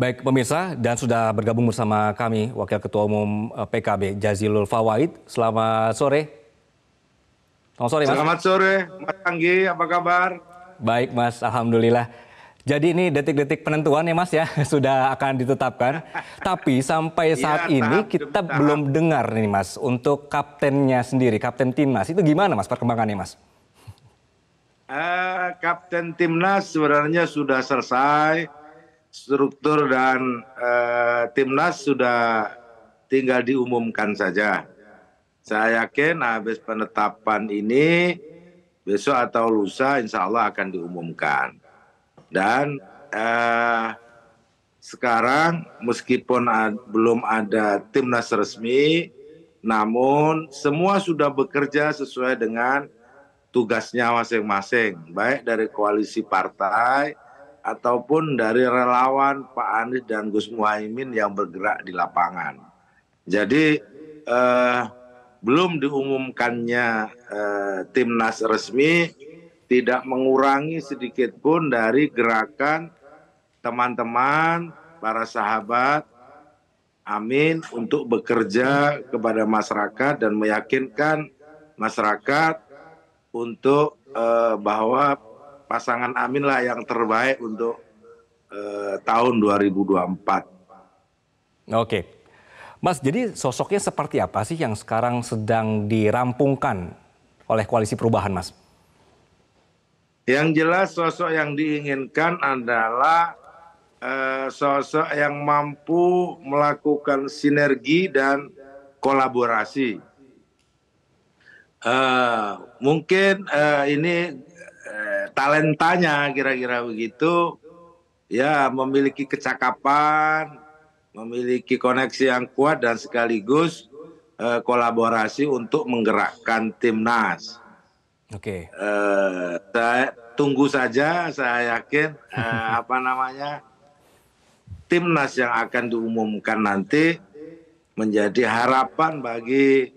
Baik pemirsa dan sudah bergabung bersama kami Wakil Ketua Umum eh, PKB Jazilul Fawaid. Selamat sore. Selamat sore Mas. Selamat sore Mas Anggi, apa kabar? Baik Mas, Alhamdulillah. Jadi ini detik-detik penentuan ya Mas ya sudah akan ditetapkan. Tapi sampai iya, saat ya, ini tahap, kita tahap. belum dengar nih Mas untuk kaptennya sendiri, kapten timnas itu gimana Mas perkembangannya Mas? Uh, kapten timnas sebenarnya sudah selesai struktur dan eh, timnas sudah tinggal diumumkan saja. Saya yakin habis penetapan ini besok atau lusa insya Allah akan diumumkan. Dan eh, sekarang meskipun ad, belum ada timnas resmi, namun semua sudah bekerja sesuai dengan tugasnya masing-masing, baik dari koalisi partai ataupun dari relawan Pak Anies dan Gus Muhaimin yang bergerak di lapangan. Jadi eh, belum diumumkannya eh, timnas resmi tidak mengurangi sedikit pun dari gerakan teman-teman para sahabat Amin untuk bekerja kepada masyarakat dan meyakinkan masyarakat untuk eh, bahwa pasangan Amin lah yang terbaik untuk eh, tahun 2024. Oke. Mas, jadi sosoknya seperti apa sih yang sekarang sedang dirampungkan oleh koalisi perubahan, Mas? Yang jelas sosok yang diinginkan adalah eh, sosok yang mampu melakukan sinergi dan kolaborasi. Eh, mungkin eh, ini talentanya kira-kira begitu ya memiliki kecakapan memiliki koneksi yang kuat dan sekaligus eh, kolaborasi untuk menggerakkan timnas oke okay. eh, tunggu saja saya yakin eh, apa namanya timnas yang akan diumumkan nanti menjadi harapan bagi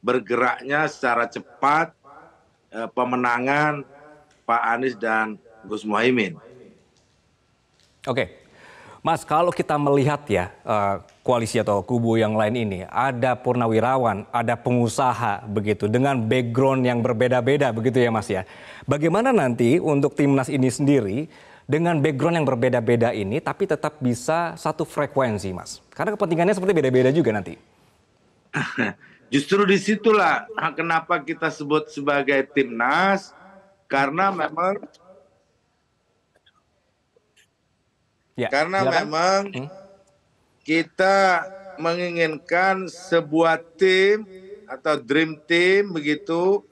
bergeraknya secara cepat eh, pemenangan Pak Anies dan Gus Muhaimin. Oke, Mas kalau kita melihat ya eh, koalisi atau kubu yang lain ini ada purnawirawan, ada pengusaha begitu dengan background yang berbeda-beda begitu ya Mas ya. Bagaimana nanti untuk timnas ini sendiri dengan background yang berbeda-beda ini tapi tetap bisa satu frekuensi mas karena kepentingannya seperti beda-beda juga nanti justru disitulah kenapa kita sebut sebagai timnas karena memang ya, karena silakan. memang hmm. kita menginginkan sebuah tim atau dream team begitu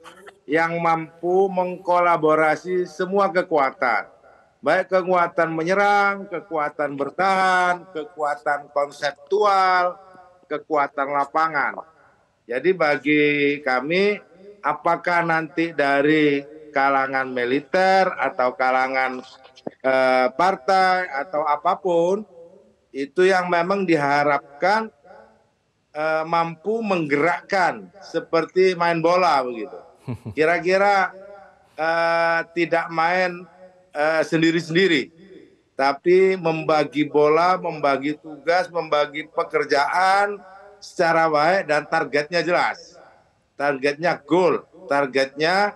yang mampu mengkolaborasi semua kekuatan. Baik kekuatan menyerang, kekuatan bertahan, kekuatan konseptual, kekuatan lapangan. Jadi bagi kami apakah nanti dari kalangan militer atau kalangan eh, partai atau apapun itu yang memang diharapkan eh, mampu menggerakkan seperti main bola begitu. Kira-kira eh, tidak main eh, sendiri-sendiri, tapi membagi bola, membagi tugas, membagi pekerjaan secara baik dan targetnya jelas. Targetnya goal, targetnya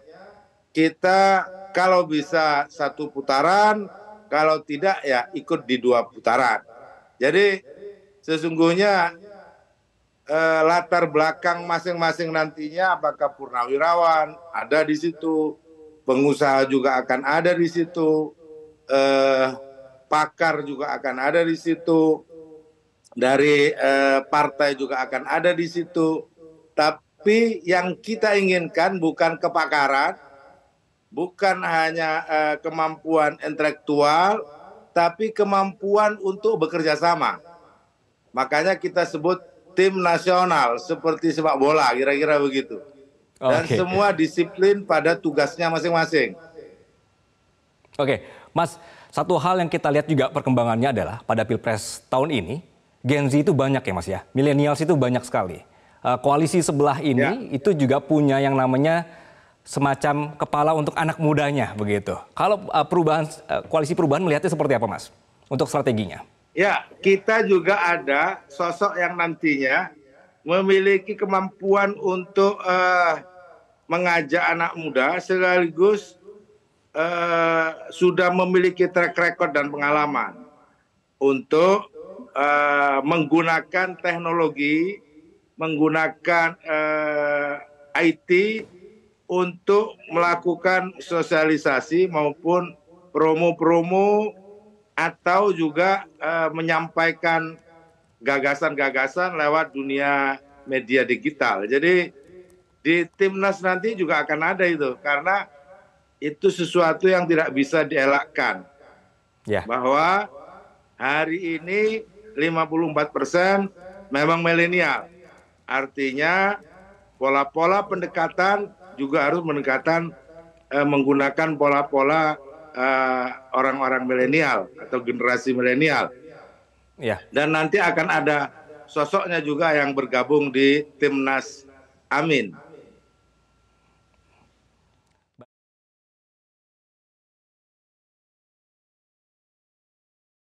kita kalau bisa satu putaran, kalau tidak ya ikut di dua putaran. Jadi sesungguhnya eh, latar belakang masing-masing nantinya apakah purnawirawan ada di situ, pengusaha juga akan ada di situ, eh, pakar juga akan ada di situ, dari eh, partai juga akan ada di situ. Tapi yang kita inginkan bukan kepakaran, bukan hanya uh, kemampuan intelektual, tapi kemampuan untuk bekerja sama. Makanya kita sebut tim nasional seperti sepak bola, kira-kira begitu. Dan okay. semua disiplin pada tugasnya masing-masing. Oke, okay. Mas, satu hal yang kita lihat juga perkembangannya adalah pada pilpres tahun ini, Gen Z itu banyak ya, Mas ya. Milenials itu banyak sekali. Eh, koalisi sebelah ini ya. itu juga punya yang namanya semacam kepala untuk anak mudanya begitu. Kalau uh, perubahan uh, koalisi perubahan melihatnya seperti apa, Mas? Untuk strateginya? Ya, kita juga ada sosok yang nantinya memiliki kemampuan untuk uh, mengajak anak muda sekaligus uh, sudah memiliki track record dan pengalaman untuk uh, menggunakan teknologi, menggunakan uh, IT untuk melakukan sosialisasi maupun promo-promo atau juga e, menyampaikan gagasan-gagasan lewat dunia media digital. Jadi di timnas nanti juga akan ada itu karena itu sesuatu yang tidak bisa dielakkan. Ya. Bahwa hari ini 54 persen memang milenial. Artinya pola-pola pendekatan juga harus meningkatkan eh, menggunakan pola-pola eh, orang-orang milenial atau generasi milenial. Ya. Dan nanti akan ada sosoknya juga yang bergabung di timnas Amin.